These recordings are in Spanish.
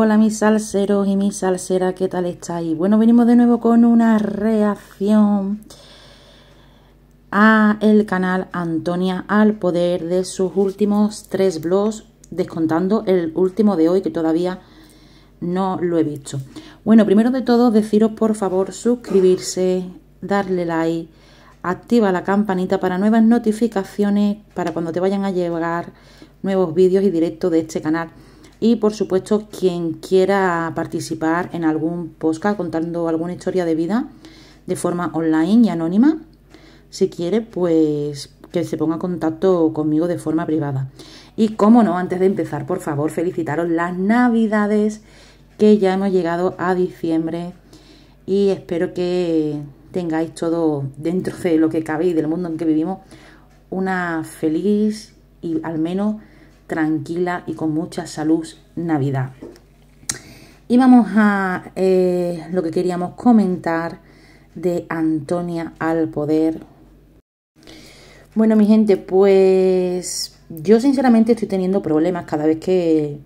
Hola mis salseros y mis salseras, ¿qué tal estáis? Bueno, venimos de nuevo con una reacción a el canal Antonia al Poder de sus últimos tres blogs, descontando el último de hoy que todavía no lo he visto. Bueno, primero de todo deciros por favor suscribirse, darle like, activa la campanita para nuevas notificaciones, para cuando te vayan a llegar nuevos vídeos y directos de este canal y por supuesto quien quiera participar en algún podcast contando alguna historia de vida de forma online y anónima, si quiere pues que se ponga en contacto conmigo de forma privada. Y como no, antes de empezar, por favor, felicitaros las navidades que ya hemos llegado a diciembre y espero que tengáis todo dentro de lo que cabe y del mundo en que vivimos una feliz y al menos tranquila y con mucha salud Navidad. Y vamos a eh, lo que queríamos comentar de Antonia al poder. Bueno, mi gente, pues yo sinceramente estoy teniendo problemas cada vez que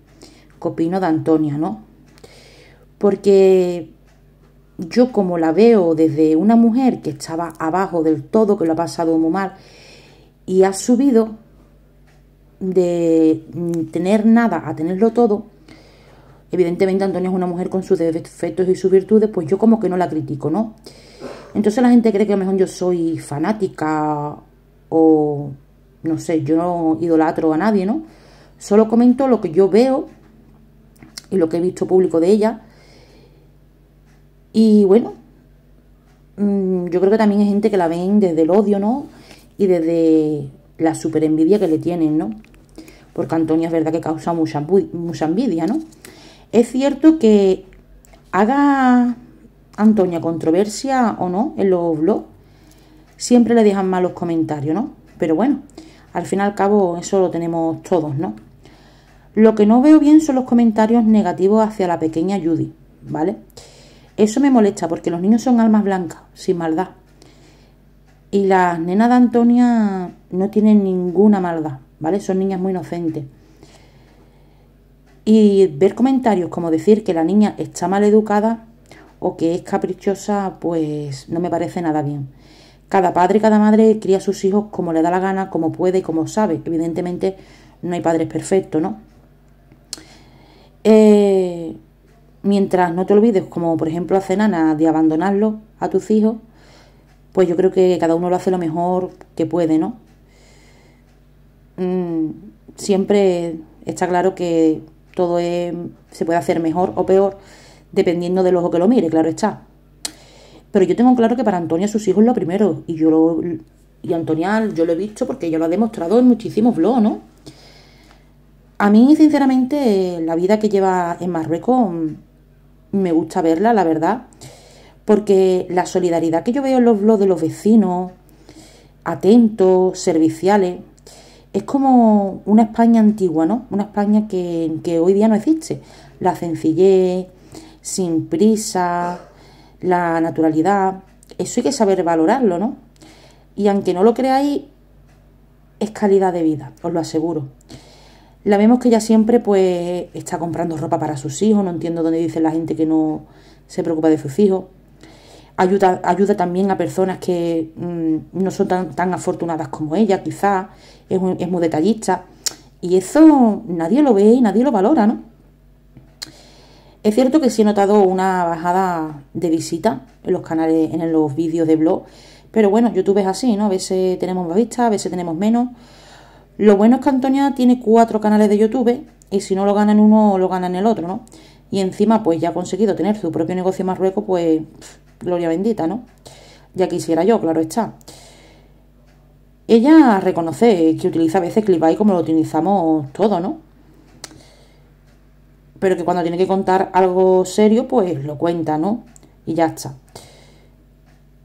copino de Antonia, ¿no? Porque yo como la veo desde una mujer que estaba abajo del todo, que lo ha pasado muy mal, y ha subido, de mm, tener nada a tenerlo todo, evidentemente Antonia es una mujer con sus defectos y sus virtudes, pues yo como que no la critico, ¿no? Entonces la gente cree que a lo mejor yo soy fanática o no sé, yo no idolatro a nadie, ¿no? Solo comento lo que yo veo y lo que he visto público de ella. Y bueno, mm, yo creo que también hay gente que la ven desde el odio, ¿no? Y desde la super envidia que le tienen, ¿no? porque Antonia es verdad que causa mucha, mucha envidia, ¿no? Es cierto que haga Antonia controversia o no en los blogs, siempre le dejan malos comentarios, ¿no? Pero bueno, al fin y al cabo eso lo tenemos todos, ¿no? Lo que no veo bien son los comentarios negativos hacia la pequeña Judy, ¿vale? Eso me molesta porque los niños son almas blancas, sin maldad. Y las nenas de Antonia no tienen ninguna maldad. Son niñas muy inocentes. Y ver comentarios como decir que la niña está mal educada o que es caprichosa, pues no me parece nada bien. Cada padre y cada madre cría a sus hijos como le da la gana, como puede y como sabe. Evidentemente no hay padres perfectos, ¿no? Eh, mientras no te olvides, como por ejemplo hace Nana, de abandonarlo a tus hijos, pues yo creo que cada uno lo hace lo mejor que puede, ¿no? Mm, siempre está claro que todo se puede hacer mejor o peor dependiendo del ojo que lo mire, claro está. Pero yo tengo claro que para Antonia sus hijos lo primero. Y yo lo, y Antonia yo lo he visto porque ella lo ha demostrado en muchísimos blogs, ¿no? A mí, sinceramente, la vida que lleva en Marruecos mm, me gusta verla, la verdad. Porque la solidaridad que yo veo en los blogs de los vecinos, atentos, serviciales, es como una España antigua, ¿no? Una España que, hoy día no existe. La sencillez, sin prisa, la naturalidad. Eso hay que saber valorarlo, ¿no? Y aunque no lo creáis, es calidad de vida, os lo aseguro. La vemos que ella siempre pues está comprando ropa para sus hijos, no entiendo dónde dice la gente que no se preocupa de sus hijos. Ayuda, también a personas que mm, no son tan, afortunadas como ella, quizás, es, muy detallista. Y eso nadie lo ve y nadie lo valora, ¿no? Es cierto que sí he notado una bajada de visita en los canales, en los vídeos de blog, pero bueno, YouTube es así, ¿no? A veces tenemos más vistas, a veces tenemos menos. Lo bueno es que Antonia tiene cuatro canales de YouTube y si no lo gana en uno, lo gana en el otro, ¿no? Y encima, pues ya ha conseguido tener su propio negocio en Marruecos, pues gloria bendita, ¿no? Ya quisiera yo, claro está. Ella reconoce que utiliza a veces Clipay como lo utilizamos todo, ¿no? Pero que cuando tiene que contar algo serio, pues lo cuenta, ¿no? Y ya está.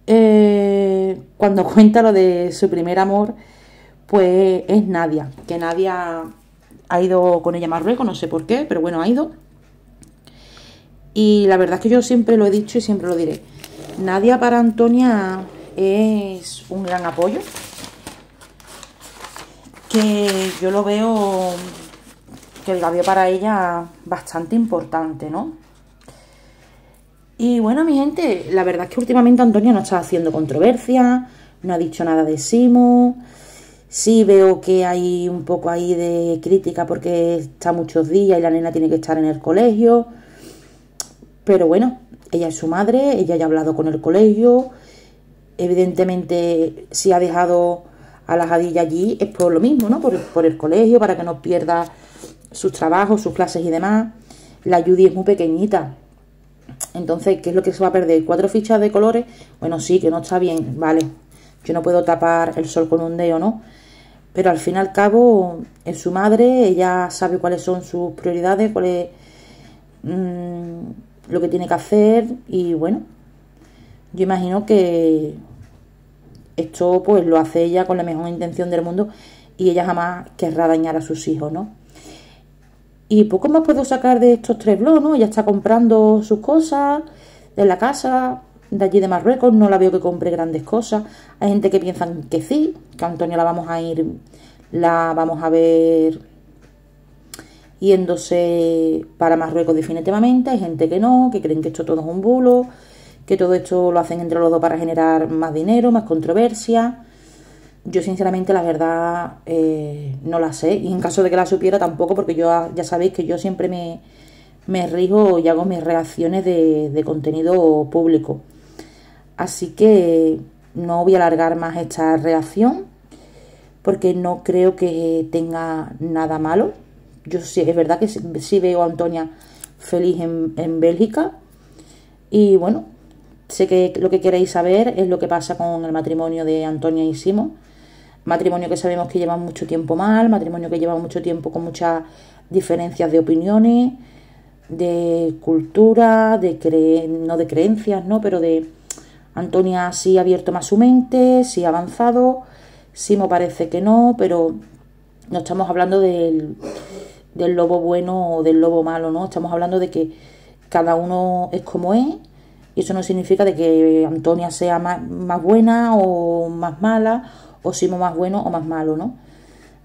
Eh, cuando cuenta lo de su primer amor, pues es Nadia. Que Nadia ha ido con ella a Marruecos, no sé por qué, pero bueno, ha ido. Y la verdad es que yo siempre lo he dicho y siempre lo diré. Nadia para Antonia es un gran apoyo, que yo lo veo que el gabio para ella bastante importante, ¿no? Y bueno, mi gente, la verdad es que últimamente Antonia no está haciendo controversia, no ha dicho nada de Simo. Sí veo que hay un poco ahí de crítica porque está muchos días y la nena tiene que estar en el colegio. Pero bueno, ella es su madre, ella ya ha hablado con el colegio. Evidentemente, si ha dejado a la Jadilla allí es por lo mismo, ¿no? Por, el colegio, para que no pierda sus trabajos, sus clases y demás. La Judy es muy pequeñita. Entonces, ¿qué es lo que se va a perder? ¿Cuatro fichas de colores? Bueno, sí, que no está bien, vale. Yo no puedo tapar el sol con un dedo, ¿no? Pero al fin y al cabo, es su madre, ella sabe cuáles son sus prioridades, cuáles... Mm, lo que tiene que hacer y bueno, yo imagino que esto pues lo hace ella con la mejor intención del mundo y ella jamás querrá dañar a sus hijos, ¿no? Y poco más puedo sacar de estos tres blogs, ¿no? Ella está comprando sus cosas de la casa, de allí de Marruecos, no la veo que compre grandes cosas. Hay gente que piensa que sí, que Antonio la vamos a ir, la vamos a ver yéndose para Marruecos definitivamente, hay gente que no, que creen que esto todo es un bulo, que todo esto lo hacen entre los dos para generar más dinero, más controversia. Yo sinceramente la verdad eh, no la sé y en caso de que la supiera tampoco porque yo ya sabéis que yo siempre me, me rijo y hago mis reacciones de, de contenido público. Así que no voy a alargar más esta reacción porque no creo que tenga nada malo yo sí, es verdad que sí, veo a Antonia feliz en, Bélgica. Y bueno, sé que lo que queréis saber es lo que pasa con el matrimonio de Antonia y Simo. Matrimonio que sabemos que lleva mucho tiempo mal, matrimonio que lleva mucho tiempo con muchas diferencias de opiniones, de cultura, de cre no de creencias, ¿no? Pero de Antonia sí ha abierto más su mente, sí ha avanzado, Simo parece que no, pero no estamos hablando del del lobo bueno o del lobo malo, ¿no? Estamos hablando de que cada uno es como es y eso no significa de que Antonia sea más, buena o más mala o Simo más bueno o más malo, ¿no?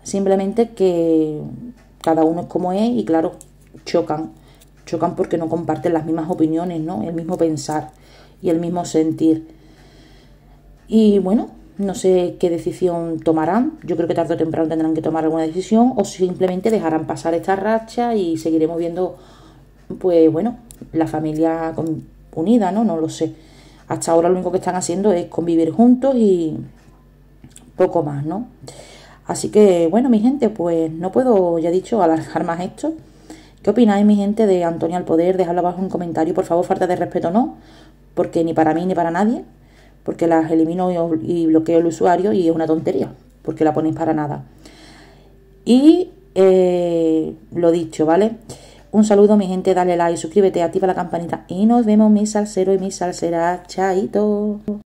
Simplemente que cada uno es como es y claro, chocan. Chocan porque no comparten las mismas opiniones, ¿no? El mismo pensar y el mismo sentir. Y bueno, no sé qué decisión tomarán. Yo creo que tarde o temprano tendrán que tomar alguna decisión o simplemente dejarán pasar esta racha y seguiremos viendo, pues bueno, la familia unida, ¿no? No lo sé. Hasta ahora lo único que están haciendo es convivir juntos y poco más, ¿no? Así que bueno, mi gente, pues no puedo, ya he dicho, alargar más esto. ¿Qué opináis, mi gente, de Antonio al Poder? Dejadlo abajo en un comentario, por favor, falta de respeto no, porque ni para mí ni para nadie porque las elimino y, bloqueo el usuario y es una tontería, porque la ponéis para nada. Y eh, lo dicho, ¿vale? Un saludo, mi gente, dale like, suscríbete, activa la campanita y nos vemos, mis salseros y mis salseras. Chaito.